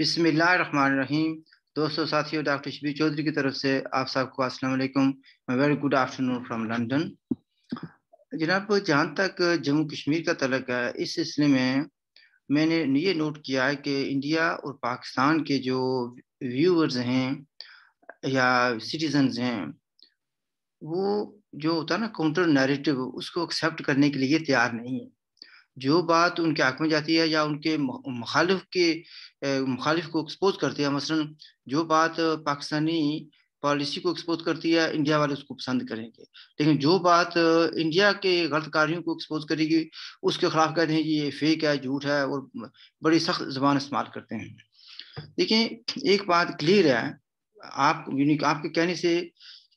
बिसमीम दोस्तों साथियों डॉक्टर शबीर चौधरी की तरफ से आप सबको अस्सलाम वालेकुम very good afternoon from London जनाब जहाँ तक जम्मू कश्मीर का तलक है इस सिलसिले में मैंने ये नोट किया है कि इंडिया और पाकिस्तान के जो व्यूअर्स हैं या सिटीजन्स हैं वो जो होता है ना काउंटर नैरेटिव उसको एक्सेप्ट करने के लिए तैयार नहीं है जो बात उनके हक में जाती है या उनके मुखालिफ के मुखालिफ को एक्सपोज करती है मसला जो बात पाकिस्तानी पॉलिसी को एक्सपोज करती है इंडिया वाले उसको पसंद करेंगे लेकिन जो बात इंडिया के गलत कार्यों को एक्सपोज करेगी उसके खिलाफ कहते हैं कि ये फेक है झूठ है और बड़ी सख्त जबान इस्तेमाल करते हैं देखिए एक बात क्लियर है आप यूनिक आपके कहने से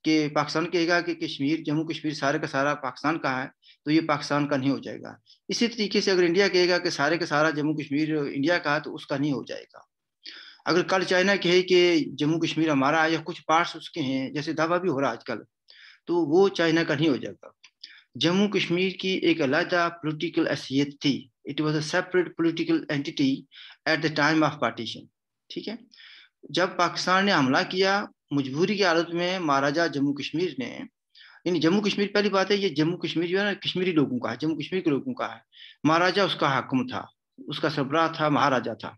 कि पाकिस्तान कहेगा कि कश्मीर जम्मू कश्मीर सारे का सारा पाकिस्तान का है तो ये पाकिस्तान का नहीं हो जाएगा इसी तरीके से अगर इंडिया कहेगा कि सारे का सारा जम्मू कश्मीर इंडिया का तो उसका नहीं हो जाएगा अगर कल चाइना कहे कि जम्मू कश्मीर हमारा या कुछ पार्ट्स उसके हैं जैसे दावा भी हो रहा है आजकल तो वो चाइना का नहीं हो जाएगा जम्मू कश्मीर की एक अलहदा पोलिटिकल हैसियत थी it was a separate political entity at the time of partition ठीक है जब पाकिस्तान ने हमला किया मजबूरी की हालत में महाराजा जम्मू कश्मीर ने यानी जम्मू कश्मीर पहली बात है ये जम्मू कश्मीर जो है ना कश्मीरी लोगों का है जम्मू कश्मीर के लोगों का है महाराजा उसका हकम था उसका सरबराह था महाराजा था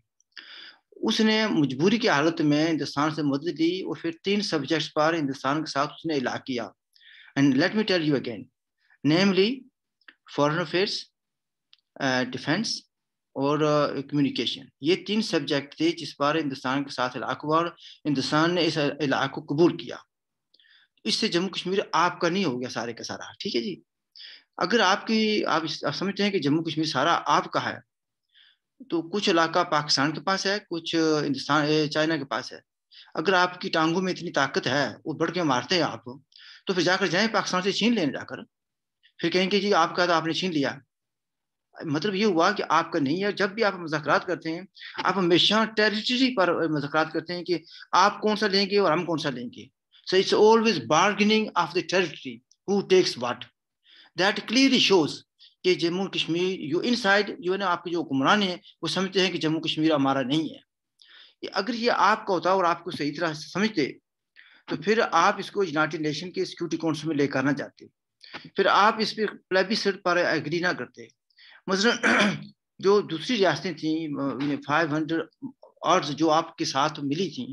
उसने मजबूरी की हालत में हिंदुस्तान से मदद ली और फिर तीन सब्जेक्ट्स पर हिंदुस्तान के साथ उसने इलाक किया and let me tell you again namely foreign affairs defence और कम्युनिकेशन uh, ये तीन सब्जेक्ट थे जिस पर हिंदुस्तान के साथ इलाक हुआ और हिंदुस्तान ने इस इलाक को कबूल किया इससे जम्मू कश्मीर आपका नहीं हो गया सारे का सारा ठीक है जी अगर आपकी आप, आप समझते हैं कि जम्मू कश्मीर सारा आपका है तो कुछ इलाका पाकिस्तान के पास है कुछ हिंदुस्तान चाइना के पास है अगर आपकी टांगों में इतनी ताकत है वो बढ़ के मारते हैं आपको तो फिर जाकर जाए पाकिस्तान से छीन लेने जाकर फिर कहेंगे जी आपका तो आपने छीन लिया मतलब ये हुआ कि आपका नहीं है जब भी आप मजाक करते हैं आप हमेशा टेरिटरी पर मजाक करते हैं कि आप कौन सा लेंगे और हम कौन सा लेंगे So it's always bargaining of the territory, who takes what. That clearly shows कि Jammu Kashmir you inside जो है ना आपके जो हुक्मरान हैं वो समझते हैं कि जम्मू कश्मीर हमारा नहीं है ये अगर ये आपका होता और आपको सही तरह से समझते तो फिर आप इसको यूनाइटेड नेशन के सिक्योरिटी काउंसिल में लेकर आना चाहते फिर आप इस पर प्लेबी सेट पर एग्री ना करते मसलन जो दूसरी रियासतें थी फाइव हंड्रेड और जो आपके साथ मिली थी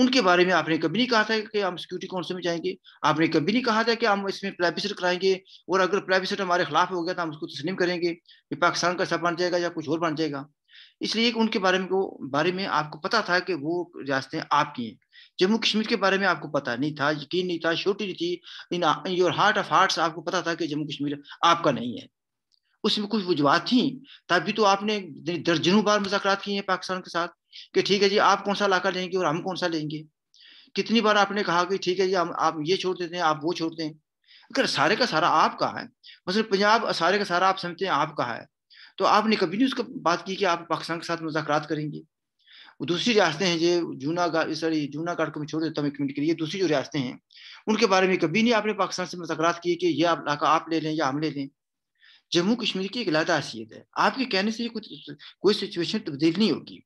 उनके बारे में आपने कभी नहीं कहा था कि हम सिक्योरिटी काउंसिल में जाएंगे आपने कभी नहीं कहा था कि हम इसमें प्लेबिसट कराएंगे और अगर प्लेबिसट हमारे खिलाफ हो गया तो हम उसको तस्लीम करेंगे कि पाकिस्तान का सब बन जाएगा या कुछ और बन जाएगा इसलिए उनके बारे में को बारे में आपको पता था कि वो रियासतें आपकी हैं जम्मू कश्मीर के बारे में आपको पता नहीं था यकीन नहीं था छोटी नहीं थी in your heart of heart आपको पता था कि जम्मू कश्मीर आपका नहीं है उसमें कुछ वजुहत थी तभी तो आपने दर्जनों बार मुजाकर किए हैं पाकिस्तान के साथ कि ठीक है जी आप कौन सा लाकर लेंगे और हम कौन सा लेंगे कितनी बार आपने कहा कि ठीक है जी हम आप ये छोड़ देते हैं आप वो छोड़ते हैं अगर सारे का सारा आपका है मतलब पंजाब सारे का सारा आप समझते हैं आपका है तो आपने कभी नहीं उसका बात की कि आप पाकिस्तान के साथ मुजाकर करेंगे दूसरी रियासतें हैं जो जूनागढ़ सॉरी जूनागढ़ को मैं छोड़ देता हूँ एक मिनट के लिए दूसरी जो रियासतें हैं उनके बारे में कभी नहीं आपने पाकिस्तान से मुजाकर किए कि ये आप इलाका आप ले लें या हम ले लें जम्मू कश्मीर की एक अलहदा हैसियत है आपके कहने से कुछ कोई सिचुएशन तब्दील नहीं होगी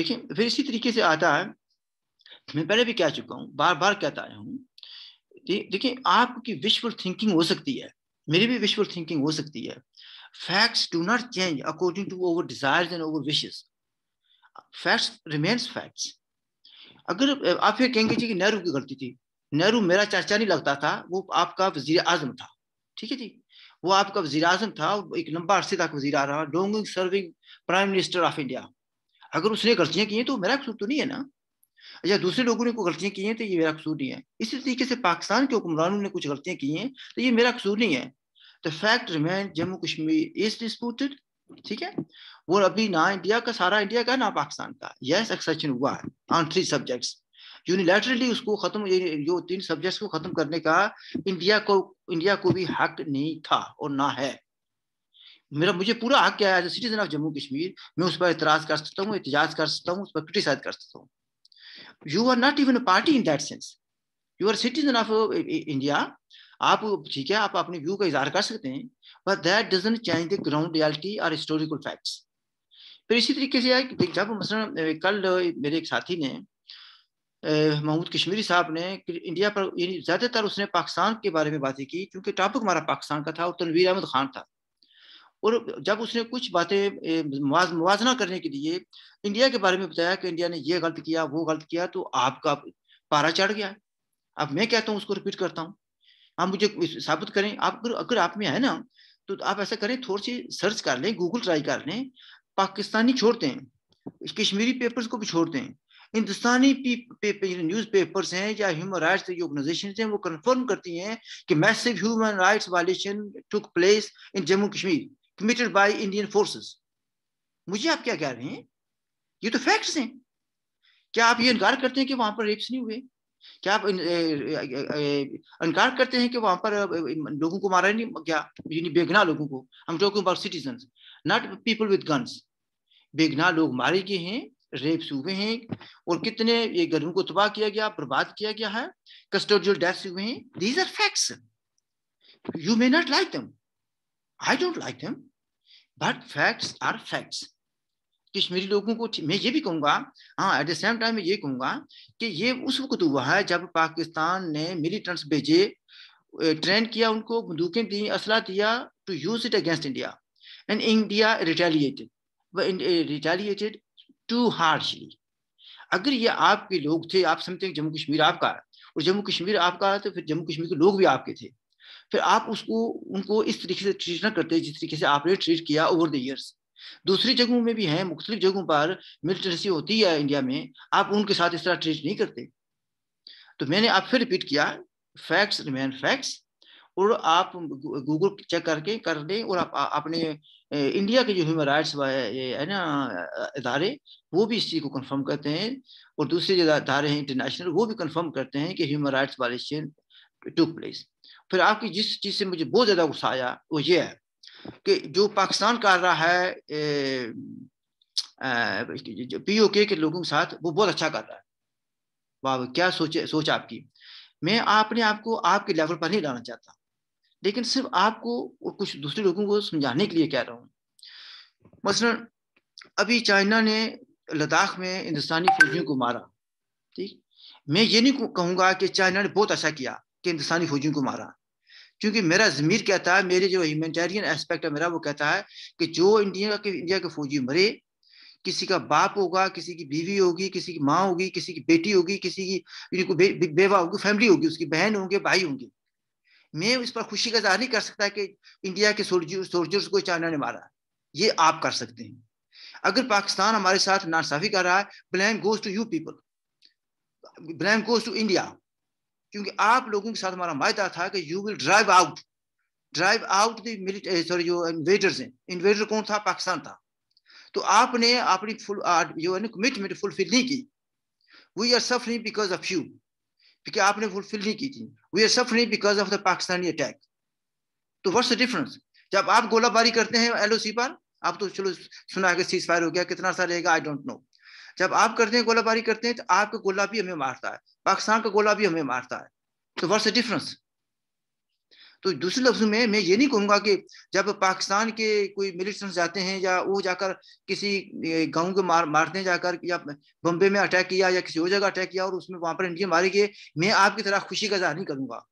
देखिए फिर इसी तरीके से आता है मैं पहले भी कह चुका हूँ बार बार कहता आया हूँ देखिए आपकी विश्वल थिंकिंग हो सकती है मेरी भी विश्वल थिंकिंग हो सकती है facts do not change according to over desire and over wishes facts remains facts अगर आप फिर कहेंगे जी कि नेहरू की गलती थी नेहरू मेरा चाचा नहीं लगता था वो आपका वजीर आजम था ठीक है जी वो आपका वजीर आजम था एक लंबा अरसे तक वजीर आ रहा डोंगिंग serving prime minister of India अगर उसने गलतियां की हैं तो मेरा कसूर तो नहीं है ना या दूसरे लोगों ने कोई गलतियां की हैं तो ये मेरा कसूर नहीं है इसी तरीके से पाकिस्तान के हुक्मरानों ने कुछ गलतियां की हैं तो ये मेरा कसूर नहीं है the fact remain Jammu Kashmir is disputed ठीक है वो अभी ना इंडिया का सारा इंडिया का ना पाकिस्तान का यस एक्सेप्शन हुआ है ऑन थ्री सब्जेक्ट्स यूनिलैटरली उसको खत्म जो तीन सब्जेक्ट्स को खत्म करने का इंडिया को इंडिया को भी हक नहीं था और ना है मेरा मुझे पूरा हक क्या है as a citizen of Jammu Kashmir मैं उस पर इतराज कर सकता हूँ एहतजाज कर सकता हूँ उस पर क्रिटिसाइज कर सकता हूँ you are not even a party in that sense you are citizen of India आप ठीक है आप अपने व्यू का इजहार कर सकते हैं but that doesn't change the ground reality और हिस्टोरिकल फैक्ट्स फिर इसी तरीके से है जब मसलन कल मेरे एक साथी ने महमूद कश्मीरी साहब ने इंडिया पर ज़्यादातर उसने पाकिस्तान के बारे में बातें की क्योंकि टॉपिक हमारा पाकिस्तान का था और तनवीर अहमद खान था और जब उसने कुछ बातें मुवजना करने के लिए इंडिया के बारे में बताया कि इंडिया ने ये गलत किया वो गलत किया तो आपका पारा चढ़ गया अब मैं कहता हूँ उसको रिपीट करता हूँ आप मुझे साबित करें आप अगर आप में है ना तो आप ऐसा करें थोड़ी सी सर्च कर लें गूगल ट्राई कर लें पाकिस्तानी छोड़ दें कश्मीरी पेपर्स को भी छोड़ दें हिंदुस्तानी न्यूज पेपर्स हैं या ह्यूमन राइट्स ऑर्गेनाइजेशन हैं वो कन्फर्म करती हैं कि massive human rights violation took place in Jammu Kashmir committed by Indian forces. मुझे आप क्या कह रहे हैं ये तो फैक्ट्स हैं क्या आप ये इनकार करते हैं कि वहां पर रेप्स नहीं हुए क्या आप इनकार करते हैं कि वहां पर लोगों को मारा नहीं क्या यानी बेगना लोगों को हम talking about citizen not people with guns बेगना लोग मारे गए हैं रेप्स हुए हैं और कितने ये गर्मी को तबाह किया गया बर्बाद किया गया है कस्टोडियल डेथ्स हुए हैं these are facts you may not like them I don't like them but facts are facts Kashmiri लोगों को मैं ये भी कहूँगा हाँ एट द सेम टाइम मैं ये कहूँगा कि ये उस वक्त हुआ है जब पाकिस्तान ने मिलिटेंट्स भेजे ट्रेन किया उनको बंदूकें दी असला दिया to use it against India and India retaliated retaliated too harshly अगर ये आपके लोग थे आप समझते हैं जम्मू कश्मीर आपका है और जम्मू कश्मीर आपका है तो फिर जम्मू कश्मीर के लोग भी आपके थे फिर आप उसको उनको इस तरीके से ट्रीट ना करते जिस तरीके से आपने ट्रीट किया ओवर द ईयर्स दूसरी जगहों में भी हैं मुख्तलिफ जगहों पर मिलिटेंसी होती है इंडिया में आप उनके साथ इस तरह ट्रीट नहीं करते तो मैंने आप फिर रिपीट किया फैक्ट्स रिमेन फैक्ट्स और आप गूगल चेक करके कर लें और आप अपने इंडिया के जो ह्यूमन राइट्स है ना इदारे वो भी इस चीज़ को कंफर्म करते हैं और दूसरे जो इदारे हैं इंटरनेशनल वो भी कंफर्म करते हैं कि human rights violation took place फिर आपकी जिस चीज़ से मुझे बहुत ज़्यादा गुस्सा आया वो ये है कि जो पाकिस्तान कर रहा है पीओके के लोगों के साथ वो बहुत अच्छा कर रहा है वाह क्या सोचे सोच आपकी मैं आपने आपको आपके लेवल पर नहीं लाना चाहता लेकिन सिर्फ आपको और कुछ दूसरे लोगों को समझाने के लिए कह रहा हूँ मसलन अभी चाइना ने लद्दाख में हिंदुस्तानी फौजियों को मारा ठीक मैं ये नहीं कहूँगा कि चाइना ने बहुत अच्छा किया कि हिंदुस्तानी फौजियों को मारा क्योंकि मेरा ज़मीर कहता है मेरे जो ह्यूमेटेरियन एस्पेक्ट है मेरा वो कहता है कि जो इंडिया के इंडिया के फौजी मरे किसी का बाप होगा किसी की बीवी होगी किसी की माँ होगी किसी की बेटी होगी किसी की को बे, बे, बेवा होगी फैमिली होगी उसकी बहन होंगे भाई होंगे मैं इस पर खुशी का जहर नहीं कर सकता कि इंडिया के सोल्जर्स को चाइना ने मारा ये आप कर सकते हैं अगर पाकिस्तान हमारे साथ नासाफी कर रहा है blame goes to you people blame goes to India क्योंकि आप लोगों के साथ हमारा मायदा था कि you will drive out drive out the sorry जो इन्वेडर्स हैं इन्वेडर कौन था पाकिस्तान था तो आपने अपनी फुल जो है ना कमिटमेंट फुलफिल नहीं की we are suffering because of you क्योंकि आपने फुलफिल नहीं की थी we are suffering because of the Pakistani attack तो वट्स द डिफरेंस जब आप गोलाबारी करते हैं एलओसी पर आप तो चलो सुना कि सीज फायर हो गया कितना सा अच्छा रहेगा आई डोंट नो जब आप करते हैं गोलाबारी करते हैं तो आपका गोला भी हमें मारता है पाकिस्तान का गोला भी हमें मारता है तो वर्ष डिफरेंस तो दूसरे लफ्ज में मैं ये नहीं कहूँगा कि जब पाकिस्तान के कोई मिलिटेंट्स जाते हैं या वो जाकर किसी गांव को मार मारने जाकर या बम्बे में अटैक किया या किसी और जगह अटैक किया और उसमें वहां पर इंडियन मारे गए मैं आपकी तरह खुशी का जहा नहीं करूंगा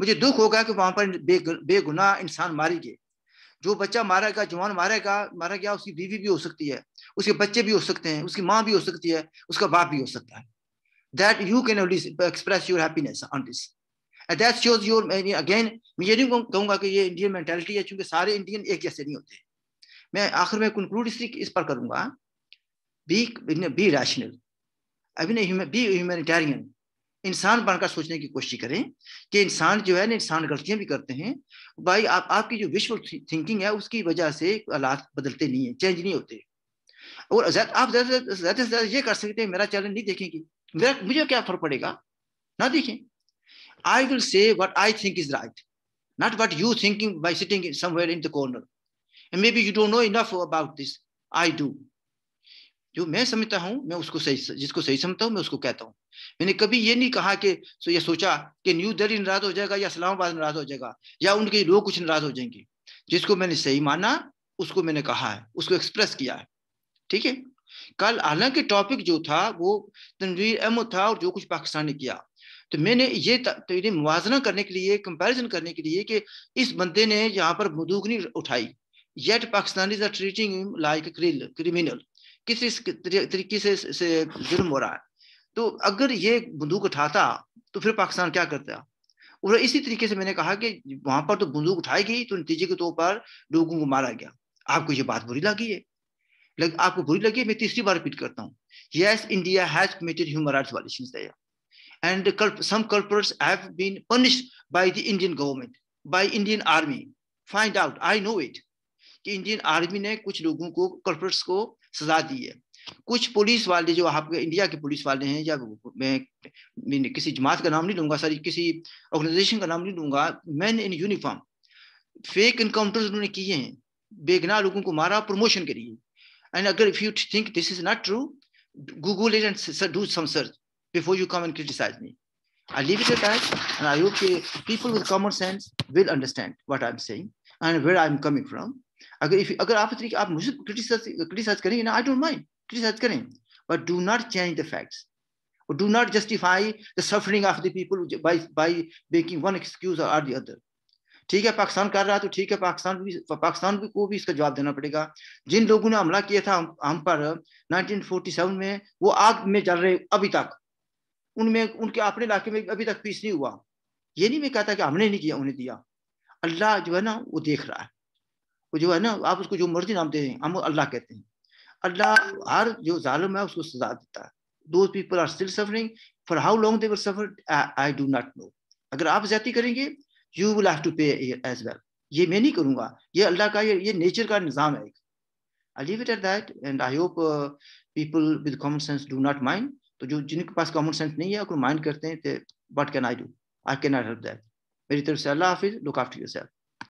मुझे दुख होगा कि वहां पर बेगुनाह इंसान मारे गए जो बच्चा मारेगा जवान मारेगा मारा गया उसकी बीवी भी हो सकती है उसके बच्चे भी हो सकते हैं उसकी माँ भी हो सकती है उसका बाप भी हो सकता है that you can only express your happiness on this and that shows your again मैं ये नहीं कहूँगा कि ये इंडियन मैंटेलिटी है चूंकि सारे इंडियन एक जैसे नहीं होते मैं आखिर में कंक्लूड इसी इस पर करूँगा बी बी रैशनल अभी बी ह्यूमैनिटेरियन इंसान बनकर सोचने की कोशिश करें कि इंसान जो है ना इंसान गलतियां भी करते हैं भाई आप आपकी जो विश्व थिंकिंग है उसकी वजह से हालात बदलते नहीं है चेंज नहीं होते और आप ज्यादा से ज्यादा ये कर सकते हैं मेरा चैनल नहीं देखेंगे मेरा मुझे क्या फर्क पड़ेगा ना देखें I will say what I think is right not what you thinking by sitting somewhere in the corner maybe you don't know enough about this I do जो मैं समझता हूँ मैं उसको सही जिसको सही समझता हूँ मैं उसको कहता हूँ मैंने कभी ये नहीं कहा कि सो ये सोचा कि न्यू दिल्ली नाराज हो जाएगा या इस्लामाबाद नाराज हो जाएगा या उनके लोग कुछ नाराज हो जाएंगे जिसको मैंने सही माना उसको मैंने कहा है उसको एक्सप्रेस किया है ठीक है कल हालांकि टॉपिक जो था वो तनवीर अहमद था और जो कुछ पाकिस्तान ने किया तो मैंने ये तो इन्हें मुवजना करने के लिए कंपैरिजन करने के लिए कि इस बंदे ने यहाँ पर बंदूकनी उठाई yet Pakistanis are treating like criminal किस इस तरीके से, से जुर्म हो रहा है तो अगर ये बंदूक उठाता तो फिर पाकिस्तान क्या करता और इसी तरीके से मैंने कहा कि वहां पर तो बंदूक उठाई गई तो नतीजे के तौर तो पर लोगों को मारा गया आपको ये बात बुरी लगी है लग, आपको बुरी लगी मैं तीसरी बार रिपीट करता हूँ yes India has committed human right violations there and the culp some culprits have been punished by the indian government by indian army find out i कि इंडियन आर्मी ने कुछ लोगों को कल्पर्ट्स को सजा दी है कुछ पुलिस वाले जो आपके इंडिया के पुलिस वाले हैं या मैं, मैं किसी जमात का नाम नहीं लूंगा सारी किसी ऑर्गेनाइजेशन का नाम नहीं लूंगा man in uniform fake encounters उन्होंने किए हैं बेगना लोगों को मारा प्रमोशन के लिए And again, if you think this is not true, Google it and do some search before you come and criticize me. I leave it at that, and I hope people with common sense will understand what I'm saying and where I'm coming from. अगर if अगर आप criticize I don't mind criticize but do not change the facts or do not justify the suffering of the people by by making one excuse or the other ठीक है पाकिस्तान कर रहा है तो ठीक है पाकिस्तान भी पाकिस्तान को भी इसका जवाब देना पड़ेगा जिन लोगों ने हमला किया था हम, पर 1947 में वो आग में जल रहे अभी तक उनमें उनके अपने इलाके में अभी तक पीस नहीं हुआ ये नहीं मैं कहता कि हमने नहीं किया उन्हें दिया अल्लाह जो है ना वो देख रहा है वो जो है ना आप उसको जो मर्जी नाम दे हैं हम अल्लाह कहते हैं अल्लाह हर जो जालम है उसको सजा देता है those people are still suffering for how long they suffer I do not know अगर आप ज्यादा करेंगे you will have to pay as well ये मैं नहीं करूँगा ये अल्लाह का ये ये नेचर का निज़ाम है I leave it at that and I hope people with common sense do not mind तो जो जिनके पास कॉमन सेंस नहीं है अगर माइंड करते हैं what can I do I can not help that मेरी तरफ से अल्लाह हाफिज लुक आफ्टर योर सेल्फ